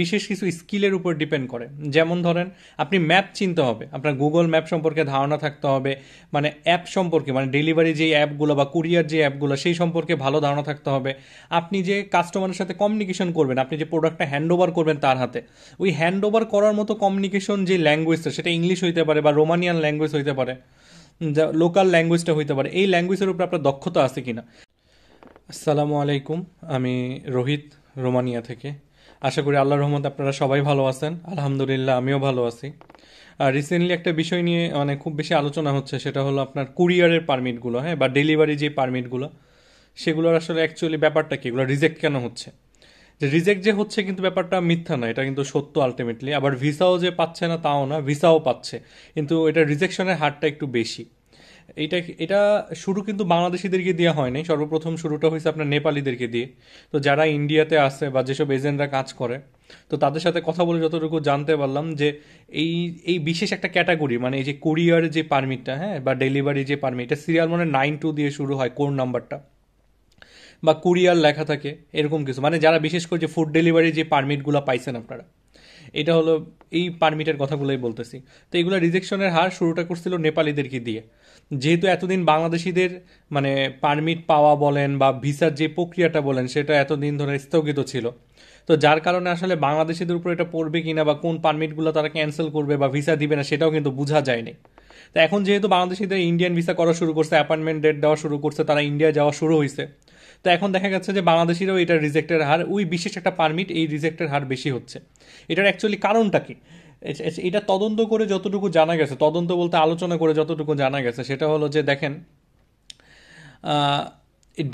বিশেষ কিছু স্কিলের উপর ডিপেন্ড করে যেমন ধরেন আপনি ম্যাপ চিনতে হবে আপনার গুগল ম্যাপ সম্পর্কে ধারণা থাকতে হবে মানে অ্যাপ সম্পর্কে মানে ডেলিভারি যে অ্যাপগুলো বা কুরিয়ার যে অ্যাপগুলো সেই সম্পর্কে ভালো ধারণা থাকতে হবে আপনি যে কাস্টমারের সাথে কমিউনিকেশন করবেন আপনি যে প্রোডাক্টটা হ্যান্ড ওভার করবেন তার হাতে ওই হ্যান্ড ওভার করার মতো কমিউনিকেশন যে ল্যাঙ্গুয়েজটা সেটা ইংলিশ হইতে পারে বা রোমানিয়ান ল্যাঙ্গুয়েজ হইতে পারে যা লোকাল ল্যাঙ্গুয়েজটা হইতে পারে এই ল্যাঙ্গুয়েজের উপর আপনার দক্ষতা আছে কিনা আসসালামু আলাইকুম আমি রোহিত রোমানিয়া থেকে আশা করি আল্লাহ রহমত আপনারা সবাই ভালো আছেন আলহামদুলিল্লাহ আমিও ভালো আছি আর রিসেন্টলি একটা বিষয় নিয়ে মানে খুব বেশি আলোচনা হচ্ছে সেটা হলো আপনার কুরিয়ারের পারমিটগুলো হ্যাঁ বা ডেলিভারি যে পারমিটগুলো সেগুলোর আসলে অ্যাকচুয়ালি ব্যাপারটা কি এগুলো রিজেক্ট কেন হচ্ছে যে রিজেক্ট যে হচ্ছে কিন্তু ব্যাপারটা মিথ্যা না এটা কিন্তু সত্য আলটিমেটলি আবার ভিসাও যে পাচ্ছে না তাও না ভিসাও পাচ্ছে কিন্তু এটা রিজেকশনের হারটা একটু বেশি এটা এটা শুরু কিন্তু বাংলাদেশিদেরকে দেওয়া হয়নি সর্বপ্রথম শুরুটা হয়েছে আপনার নেপালিদেরকে দিয়ে তো যারা ইন্ডিয়াতে আসে বা যেসব এজেন্টরা কাজ করে তো তাদের সাথে কথা বলে যতটুকু জানতে পারলাম যে এই এই বিশেষ একটা ক্যাটাগরি মানে এই যে কুরিয়ার যে পারমিটটা হ্যাঁ বা ডেলিভারি যে পারমিট এটা সিরিয়াল মানে নাইন টু দিয়ে শুরু হয় কোন নাম্বারটা বা কুরিয়ার লেখা থাকে এরকম কিছু মানে যারা বিশেষ করে যে ফুড ডেলিভারি যে পারমিটগুলো পাইছেন আপনারা এটা হলো এই পারমিটের কথাগুলোই বলতেছি তো এগুলো রিজেকশনের হার শুরুটা করছিল নেপালিদেরকে দিয়ে যেহেতু এতদিন বাংলাদেশিদের মানে পারমিট পাওয়া বলেন বা ভিসার যে প্রক্রিয়াটা বলেন সেটা এতদিন ধরে স্থগিত ছিল তো যার কারণে আসলে বাংলাদেশিদের উপর এটা পড়বে কিনা বা কোন পারমিটগুলো তারা ক্যান্সেল করবে বা ভিসা দিবে না সেটাও কিন্তু বোঝা যায়নি তো এখন যেহেতু বাংলাদেশিদের ইন্ডিয়ান ভিসা করা শুরু করছে অ্যাপয়েন্টমেন্ট ডেট দেওয়া শুরু করছে তারা ইন্ডিয়া যাওয়া শুরু হয়েছে তো এখন দেখা গেছে যে বাংলাদেশিরাও এটা রিজেক্টের হার ওই বিশেষ একটা পারমিট এই রিজেক্টের হার বেশি হচ্ছে এটার অ্যাকচুয়ালি কারণটা কি এটা তদন্ত করে যতটুকু জানা গেছে তদন্ত বলতে আলোচনা করে যতটুকু জানা গেছে সেটা হলো যে দেখেন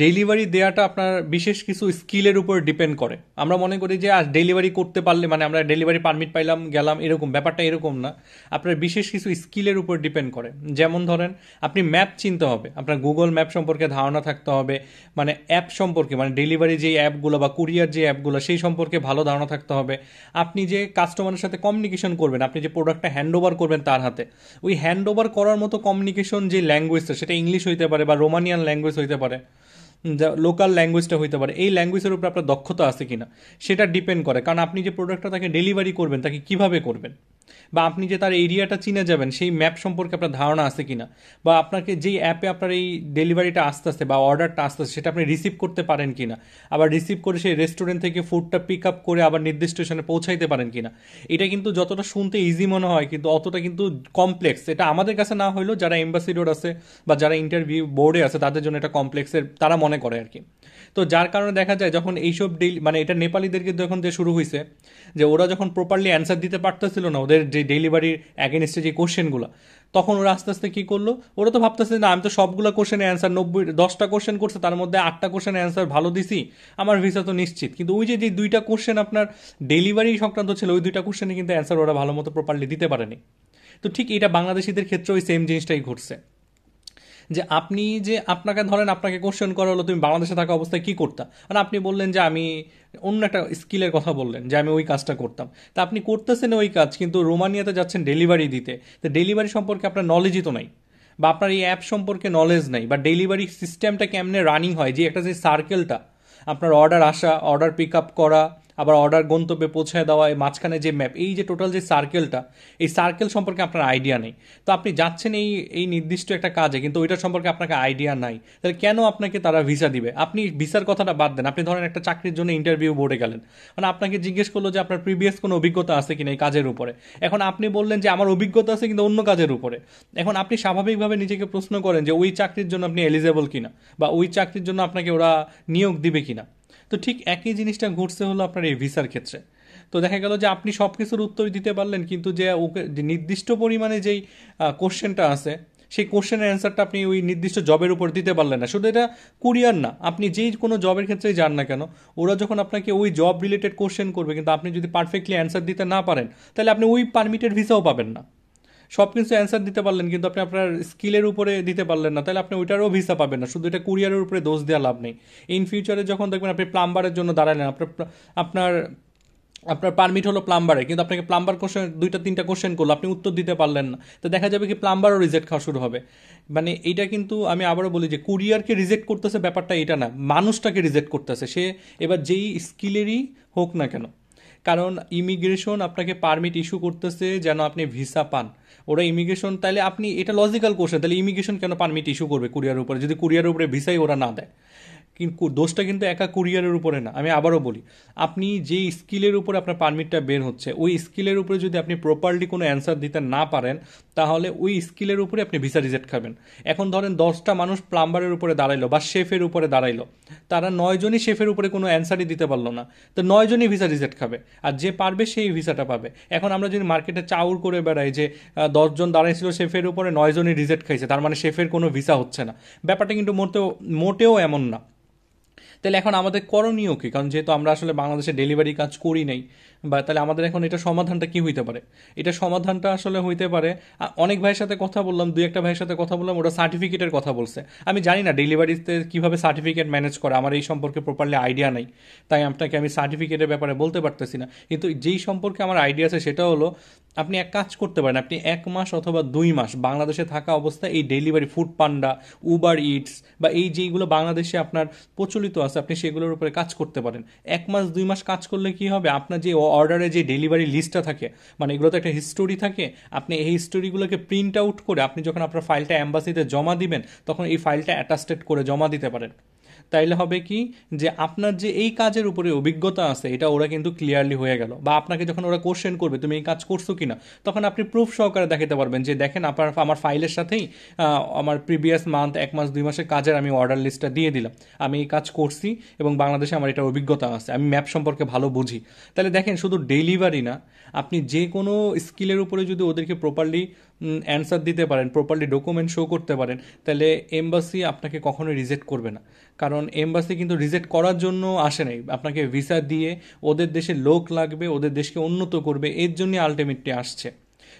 ডেলিভারি দেওয়াটা আপনার বিশেষ কিছু স্কিলের উপর ডিপেন্ড করে আমরা মনে করি যে আজ ডেলিভারি করতে পারলে মানে আমরা ডেলিভারি পারমিট পাইলাম গেলাম এরকম ব্যাপারটা এরকম না আপনার বিশেষ কিছু স্কিলের উপর ডিপেন্ড করে যেমন ধরেন আপনি ম্যাপ চিনতে হবে আপনার গুগল ম্যাপ সম্পর্কে ধারণা থাকতে হবে মানে অ্যাপ সম্পর্কে মানে ডেলিভারি যে অ্যাপগুলো বা কুরিয়ার যে অ্যাপগুলো সেই সম্পর্কে ভালো ধারণা থাকতে হবে আপনি যে কাস্টমারের সাথে কমিউনিকেশন করবেন আপনি যে প্রোডাক্টটা হ্যান্ড ওভার করবেন তার হাতে ওই হ্যান্ড ওভার করার মতো কমিউনিকেশন যে ল্যাঙ্গুয়েজটা সেটা ইংলিশ হইতে পারে বা রোমানিয়ান ল্যাঙ্গুয়েজ হইতে পারে যা লোকাল ল্যাঙ্গুয়েজটা হইতে পারে এই ল্যাঙ্গুয়েজের উপর আপনার দক্ষতা আছে কিনা সেটা ডিপেন্ড করে কারণ আপনি যে প্রোডাক্টটা তাকে ডেলিভারি করবেন তাকে কিভাবে করবেন বা আপনি যে তার এরিয়াটা চিনে যাবেন সেই ম্যাপ সম্পর্কে আপনার ধারণা আছে কি না বা আপনাকে যেই অ্যাপে আপনার এই ডেলিভারিটা আসতে আসতে বা অর্ডারটা আসতে আসতে সেটা আপনি রিসিভ করতে পারেন কি না আবার রিসিভ করে সেই রেস্টুরেন্ট থেকে ফুডটা পিক আপ করে আবার নির্দিষ্ট স্টেশনে পৌঁছাইতে পারেন কি না এটা কিন্তু যতটা শুনতে ইজি মনে হয় কিন্তু অতটা কিন্তু কমপ্লেক্স এটা আমাদের কাছে না হলেও যারা এম্বাসিডর আছে বা যারা ইন্টারভিউ বোর্ডে আছে তাদের জন্য এটা কমপ্লেক্সের তারা মনে করে আর কি তো যার কারণে দেখা যায় যখন এইসব ডিল মানে এটা নেপালিদেরকে যখন যে শুরু হয়েছে যে ওরা যখন প্রপারলি অ্যান্সার দিতে পারতেছিল না ওদের যে ডেলিভারির অ্যাগেনস্টে যে কোশ্চেনগুলো তখন ওরা আস্তে আস্তে কী করলো ওরা তো ভাবতেছে না আমি তো সবগুলো কোশ্চেনে অ্যান্সার নব্বই দশটা কোশ্চেন করছে তার মধ্যে আটটা কোশ্চেন অ্যান্সার ভালো দিছি আমার ভিসা তো নিশ্চিত কিন্তু ওই যে যে দুইটা কোশ্চেন আপনার ডেলিভারি সংক্রান্ত ছিল ওই দুইটা কোশ্চেনে কিন্তু অ্যান্সার ওরা ভালো মতো প্রপারলি দিতে পারেনি তো ঠিক এটা বাংলাদেশিদের ক্ষেত্রে ওই সেম জিনিসটাই ঘটছে যে আপনি যে আপনাকে ধরেন আপনাকে কোশ্চেন করা হলো তুমি বাংলাদেশে থাকা অবস্থায় কী করতা মানে আপনি বললেন যে আমি অন্য একটা স্কিলের কথা বললেন যে আমি ওই কাজটা করতাম তা আপনি করতেছেন ওই কাজ কিন্তু রোমানিয়াতে যাচ্ছেন ডেলিভারি দিতে তো ডেলিভারি সম্পর্কে আপনার নলেজই তো নাই বা আপনার এই অ্যাপ সম্পর্কে নলেজ নাই বা ডেলিভারি সিস্টেমটা কেমনে রানিং হয় যে একটা যে সার্কেলটা আপনার অর্ডার আসা অর্ডার পিক আপ করা আবার অর্ডার গন্তব্যে পৌঁছে দেওয়া এই মাঝখানে যে ম্যাপ এই যে টোটাল যে সার্কেলটা এই সার্কেল সম্পর্কে আপনার আইডিয়া নেই তো আপনি যাচ্ছেন এই এই নির্দিষ্ট একটা কাজে কিন্তু ওইটা সম্পর্কে আপনাকে আইডিয়া নাই তাহলে কেন আপনাকে তারা ভিসা দিবে আপনি ভিসার কথাটা বাদ দেন আপনি ধরেন একটা চাকরির জন্য ইন্টারভিউ বোর্ডে গেলেন মানে আপনাকে জিজ্ঞেস করলো যে আপনার প্রিভিয়াস কোনো অভিজ্ঞতা আছে কিনা এই কাজের উপরে এখন আপনি বললেন যে আমার অভিজ্ঞতা আছে কিন্তু অন্য কাজের উপরে এখন আপনি স্বাভাবিকভাবে নিজেকে প্রশ্ন করেন যে ওই চাকরির জন্য আপনি এলিজেবল কিনা বা ওই চাকরির জন্য আপনাকে ওরা নিয়োগ দিবে কিনা তো ঠিক একই জিনিসটা ঘটছে হলো আপনার এই ভিসার ক্ষেত্রে তো দেখা গেল যে আপনি সব কিছুর উত্তর দিতে পারলেন কিন্তু যে ওকে যে নির্দিষ্ট পরিমাণে যেই কোশ্চেনটা আছে সেই কোশ্চেনের অ্যান্সারটা আপনি ওই নির্দিষ্ট জবের উপর দিতে পারলেন না শুধু এটা কুরিয়ার না আপনি যেই কোনো জবের ক্ষেত্রেই যান না কেন ওরা যখন আপনাকে ওই জব রিলেটেড কোশ্চেন করবে কিন্তু আপনি যদি পারফেক্টলি অ্যান্সার দিতে না পারেন তাহলে আপনি ওই পারমিটেড ভিসাও পাবেন না সব কিছু অ্যান্সার দিতে পারলেন কিন্তু আপনি আপনার স্কিলের উপরে দিতে পারলেন না তাহলে আপনি ওইটারও ভিসা পাবেন না শুধু এটা কুরিয়ারের উপরে দোষ দেওয়া লাভ নেই ইন ফিউচারে যখন দেখবেন আপনি প্লাম্বারের জন্য দাঁড়ালেন আপনার আপনার আপনার পারমিট হলো প্লাম্বারে কিন্তু আপনাকে প্লাম্বার কোশ্চেন দুইটা তিনটা কোশ্চেন করলো আপনি উত্তর দিতে পারলেন না তো দেখা যাবে কি প্লাম্বারও রিজেক্ট খাওয়া শুরু হবে মানে এটা কিন্তু আমি আবারও বলি যে কুরিয়ারকে রিজেক্ট করতেছে ব্যাপারটা এটা না মানুষটাকে রিজেক্ট করতেছে সে এবার যেই স্কিলেরই হোক না কেন কারণ ইমিগ্রেশন আপনাকে পারমিট ইস্যু করতেছে যেন আপনি ভিসা পান ওরা ইমিগ্রেশন তাহলে আপনি এটা লজিক্যাল কোশ্চেন তাহলে ইমিগ্রেশন কেন পারমিট ইস্যু করবে কুরিয়ার উপরে যদি কুরিয়ার উপরে ভিসাই ওরা না দেয় কিন্তু দোষটা কিন্তু একা কুরিয়ারের উপরে না আমি আবারও বলি আপনি যে স্কিলের উপরে আপনার পারমিটটা বের হচ্ছে ওই স্কিলের উপরে যদি আপনি প্রপারলি কোনো অ্যান্সার দিতে না পারেন তাহলে ওই স্কিলের উপরে আপনি ভিসা রিজেক্ট খাবেন এখন ধরেন দশটা মানুষ প্লাম্বারের উপরে দাঁড়াইলো বা শেফের উপরে দাঁড়াইলো তারা নয়জনই শেফের উপরে কোনো অ্যান্সারই দিতে পারলো না তো নয়জনই ভিসা রিজেক্ট খাবে আর যে পারবে সেই ভিসাটা পাবে এখন আমরা যদি মার্কেটে চাউর করে বেড়াই যে দশজন দাঁড়াইছিল শেফের উপরে নয়জনই রিজেক্ট খাইছে তার মানে শেফের কোনো ভিসা হচ্ছে না ব্যাপারটা কিন্তু মোটেও মোটেও এমন না তাহলে এখন আমাদের করণীয় কী কারণ যেহেতু আমরা আসলে বাংলাদেশে ডেলিভারি কাজ করি নাই বা তাহলে আমাদের এখন এটা সমাধানটা কি হইতে পারে এটা সমাধানটা আসলে হইতে পারে অনেক ভাইয়ের সাথে কথা বললাম দুই একটা ভাইয়ের সাথে কথা বললাম ওরা সার্টিফিকেটের কথা বলছে আমি জানি না ডেলিভারিতে কীভাবে সার্টিফিকেট ম্যানেজ করে আমার এই সম্পর্কে প্রপারলি আইডিয়া নাই তাই আপনাকে আমি সার্টিফিকেটের ব্যাপারে বলতে পারতেছি না কিন্তু যেই সম্পর্কে আমার আইডিয়া আছে সেটা হলো আপনি এক কাজ করতে পারেন আপনি এক মাস অথবা দুই মাস বাংলাদেশে থাকা অবস্থায় এই delivery Foodpanda Uber Eats বা এই যেইগুলো বাংলাদেশে আপনার প্রচলিত আছে আপনি সেগুলোর উপরে কাজ করতে পারেন এক মাস দুই মাস কাজ করলে কি হবে আপনার যে অর্ডারে যে ডেলিভারি লিস্টটা থাকে মানে এগুলো তো একটা হিস্টোরি থাকে আপনি এই হিস্টোরিগুলোকে প্রিন্ট আউট করে আপনি যখন আপনার ফাইলটা অ্যাম্বাসিতে জমা দিবেন তখন এই ফাইলটা অ্যাটাস্টেড করে জমা দিতে পারেন তাইলে হবে কি যে আপনার যে এই কাজের উপরে অভিজ্ঞতা আছে এটা ওরা কিন্তু ক্লিয়ারলি হয়ে গেল বা আপনাকে যখন ওরা কোশ্চেন করবে তুমি এই কাজ করছো কি না তখন আপনি প্রুফ সহকারে দেখাতে পারবেন যে দেখেন আপনার আমার ফাইলের সাথেই আমার প্রিভিয়াস মান্থ এক মাস দুই মাসের কাজের আমি অর্ডার লিস্টটা দিয়ে দিলাম আমি এই কাজ করছি এবং বাংলাদেশে আমার এটা অভিজ্ঞতা আছে আমি ম্যাপ সম্পর্কে ভালো বুঝি তাহলে দেখেন শুধু ডেলিভারি না আপনি যে কোনো স্কিলের উপরে যদি ওদেরকে প্রপারলি অ্যান্সার দিতে পারেন প্রপারলি ডকুমেন্ট শো করতে পারেন তাহলে এমবাসি আপনাকে কখনোই রিজেক্ট করবে না কারণ এমবাসি কিন্তু রিজেক্ট করার জন্য আসে নাই আপনাকে ভিসা দিয়ে ওদের দেশে লোক লাগবে ওদের দেশকে উন্নত করবে এর জন্য আলটিমেটলি আসছে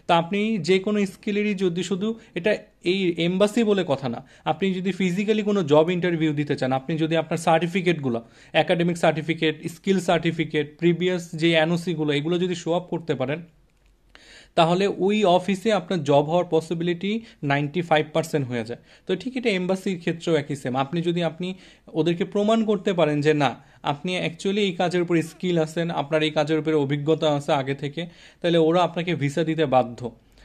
তা আপনি যে কোনো স্কিলেরই যদি শুধু এটা এই এমবাসি বলে কথা না আপনি যদি ফিজিক্যালি কোনো জব ইন্টারভিউ দিতে চান আপনি যদি আপনার সার্টিফিকেটগুলো academic certificate skill certificate previous যে এনওসিগুলো এগুলো যদি শো আপ করতে পারেন তাহলে ওই অফিসে আপনার জব হওয়ার পসিবিলিটি নাইনটি ফাইভ পার্সেন্ট হয়ে যায় তো ঠিক এটা এম্বাসির ক্ষেত্রেও একই সেম আপনি যদি আপনি ওদেরকে প্রমাণ করতে পারেন যে না আপনি অ্যাকচুয়ালি এই কাজের উপর স্কিল আছেন আপনার এই কাজের উপরে অভিজ্ঞতা আছে আগে থেকে তাহলে ওরা আপনাকে ভিসা দিতে বাধ্য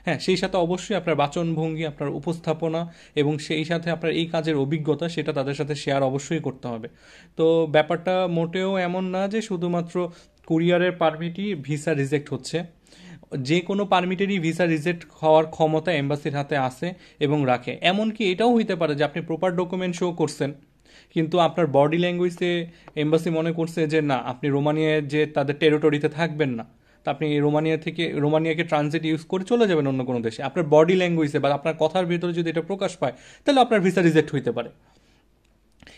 হ্যাঁ সেই সাথে অবশ্যই আপনার বাচনভঙ্গি আপনার উপস্থাপনা এবং সেই সাথে আপনার এই কাজের অভিজ্ঞতা সেটা তাদের সাথে শেয়ার অবশ্যই করতে হবে তো ব্যাপারটা মোটেও এমন না যে শুধুমাত্র কুরিয়ারের পারমিটই ভিসা রিজেক্ট হচ্ছে যে কোনো পারমিটেরই ভিসা রিজেক্ট হওয়ার ক্ষমতা এম্বাসির হাতে আসে এবং রাখে এমনকি এটাও হইতে পারে যে আপনি প্রপার ডকুমেন্ট শো করছেন কিন্তু আপনার বডি ল্যাঙ্গুয়েজে এম্বাসি মনে করছে যে না আপনি রোমানিয়ায় যে তাদের টেরিটরিতে থাকবেন না তা আপনি রোমানিয়া থেকে রোমানিয়াকে ট্রানজিট ইউজ করে চলে যাবেন অন্য কোনো দেশে আপনার বডি ল্যাঙ্গুয়েজে বা আপনার কথার ভিতরে যদি এটা প্রকাশ পায় তাহলে আপনার ভিসা রিজেক্ট হইতে পারে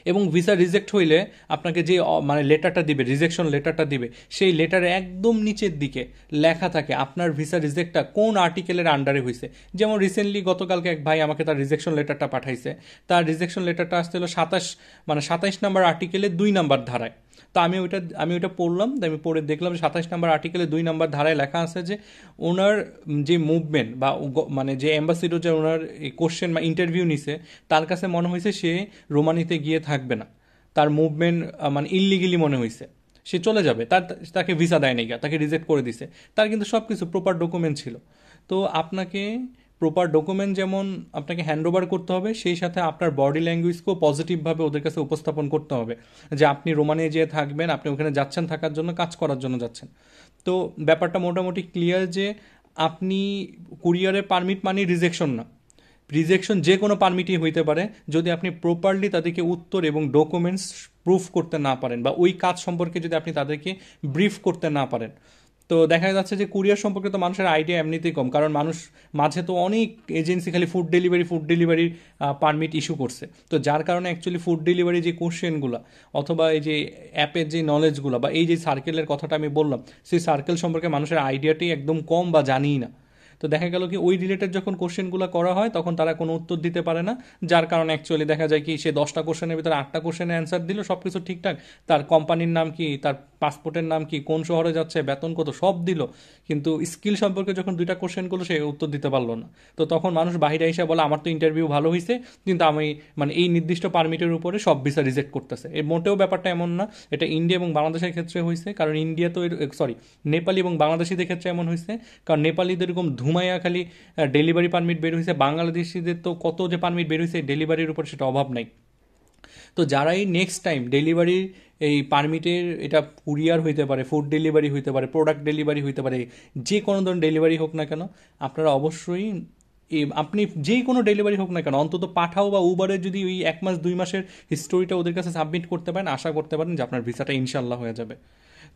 এবং ভিসা রিজেক্ট হইলে আপনাকে যে মানে লেটারটা দিবে রিজেকশন লেটারটা দিবে সেই লেটারে একদম নিচের দিকে লেখা থাকে আপনার ভিসা রিজেক্টটা কোন আর্টিকেলের আন্ডারে হয়েছে যেমন রিসেন্টলি গতকালকে এক ভাই আমাকে তার রিজেকশন লেটারটা পাঠাইছে তার রিজেকশন লেটারটা আসতে হলো সাতাশ মানে সাতাইশ নাম্বার আর্টিকেলের দুই নাম্বার ধারায় তো আমি ওইটা আমি ওইটা পড়লাম আমি পড়ে দেখলাম যে সাতাশ নম্বর আর্টিকেলে দুই নম্বর ধারায় লেখা আছে যে ওনার যে মুভমেন্ট বা মানে যে অ্যাম্বাসিডর যে ওনার কোশ্চেন বা ইন্টারভিউ নিছে তার কাছে মনে হয়েছে সে রোমানিতে গিয়ে থাকবে না তার মুভমেন্ট মানে ইলিগেলি মনে হয়েছে সে চলে যাবে তার তাকে ভিসা দেয়নি গা তাকে রিজেক্ট করে দিছে তার কিন্তু সব কিছু প্রপার ডকুমেন্ট ছিল তো আপনাকে প্রপার ডকুমেন্ট যেমন আপনাকে হ্যান্ড ওভার করতে হবে সেই সাথে আপনার বডি ল্যাঙ্গুয়েজকেও পজিটিভভাবে ওদের কাছে উপস্থাপন করতে হবে যে আপনি রোমানে যেয়ে থাকবেন আপনি ওখানে যাচ্ছেন থাকার জন্য কাজ করার জন্য যাচ্ছেন তো ব্যাপারটা মোটামুটি ক্লিয়ার যে আপনি কুরিয়ারের পারমিট মানে রিজেকশন না রিজেকশন যে কোনো পারমিটই হইতে পারে যদি আপনি প্রপারলি তাদেরকে উত্তর এবং ডকুমেন্টস প্রুফ করতে না পারেন বা ওই কাজ সম্পর্কে যদি আপনি তাদেরকে ব্রিফ করতে না পারেন তো দেখা যাচ্ছে যে কুরিয়ার তো মানুষের আইডিয়া এমনিতেই কম কারণ মানুষ মাঝে তো অনেক এজেন্সি খালি ফুড ডেলিভারি ফুড ডেলিভারির পারমিট ইস্যু করছে তো যার কারণে অ্যাকচুয়ালি ফুড ডেলিভারি যে কোশ্চেনগুলো অথবা এই যে অ্যাপের যে নলেজগুলো বা এই যে সার্কেলের কথাটা আমি বললাম সেই সার্কেল সম্পর্কে মানুষের আইডিয়াটাই একদম কম বা জানিই না তো দেখা গেল কি ওই রিলেটেড যখন কোশ্চেনগুলো করা হয় তখন তারা কোনো উত্তর দিতে পারে না যার কারণে অ্যাকচুয়ালি দেখা যায় কি সে দশটা কোশ্চেনের ভিতরে আটটা কোশ্চেনের অ্যান্সার দিল সব কিছু ঠিকঠাক তার কোম্পানির নাম কি তার পাসপোর্টের নাম কি কোন শহরে যাচ্ছে বেতন কত সব দিল কিন্তু স্কিল সম্পর্কে যখন দুইটা কোশ্চেন করলো সে উত্তর দিতে পারলো না তো তখন মানুষ বাহিরে এসে বলে আমার তো ইন্টারভিউ ভালো হয়েছে কিন্তু আমি মানে এই নির্দিষ্ট পারমিটের উপরে সব ভিসা রিজেক্ট করতেছে এর মোটেও ব্যাপারটা এমন না এটা ইন্ডিয়া এবং বাংলাদেশের ক্ষেত্রে হয়েছে কারণ ইন্ডিয়া তো সরি নেপালি এবং বাংলাদেশিদের ক্ষেত্রে এমন হয়েছে কারণ নেপালিদের এরকম ধুম নুমাইয়া খালি ডেলিভারি পারমিট বের হয়েছে বাংলাদেশিদের তো কত যে পারমিট বের হয়েছে ডেলিভারির উপর সেটা অভাব নাই তো যারাই নেক্সট টাইম ডেলিভারি এই পারমিটের এটা কুরিয়ার হইতে পারে ফুড ডেলিভারি হইতে পারে প্রোডাক্ট ডেলিভারি হইতে পারে যে কোনো ধরনের ডেলিভারি হোক না কেন আপনারা অবশ্যই আপনি যেই কোনো ডেলিভারি হোক না কেন অন্তত পাঠাও বা উবারে যদি ওই এক মাস দুই মাসের হিস্টোরিটা ওদের কাছে সাবমিট করতে পারেন আশা করতে পারেন যে আপনার ভিসাটা ইনশাল্লাহ হয়ে যাবে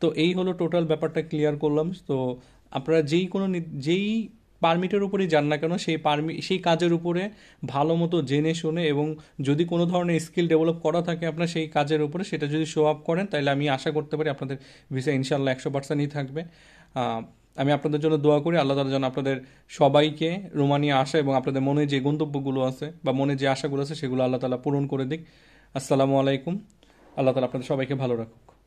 তো এই হলো টোটাল ব্যাপারটা ক্লিয়ার করলাম তো আপনারা যেই কোনো যেই পারমিটের উপরেই যান না কেন সেই পারমি সেই কাজের উপরে ভালো মতো জেনে শুনে এবং যদি কোনো ধরনের স্কিল ডেভেলপ করা থাকে আপনার সেই কাজের উপরে সেটা যদি শো আপ করেন তাহলে আমি আশা করতে পারি আপনাদের ভিসা ইনশাল্লাহ একশো পার্সেন্টই থাকবে আমি আপনাদের জন্য দোয়া করি আল্লাহ তালা যেন আপনাদের সবাইকে রোমানিয়া আসা এবং আপনাদের মনে যে গন্তব্যগুলো আছে বা মনে যে আশাগুলো আছে সেগুলো আল্লাহ তালা পূরণ করে দিক আসসালামু আলাইকুম আল্লাহ তালা আপনাদের সবাইকে ভালো রাখুক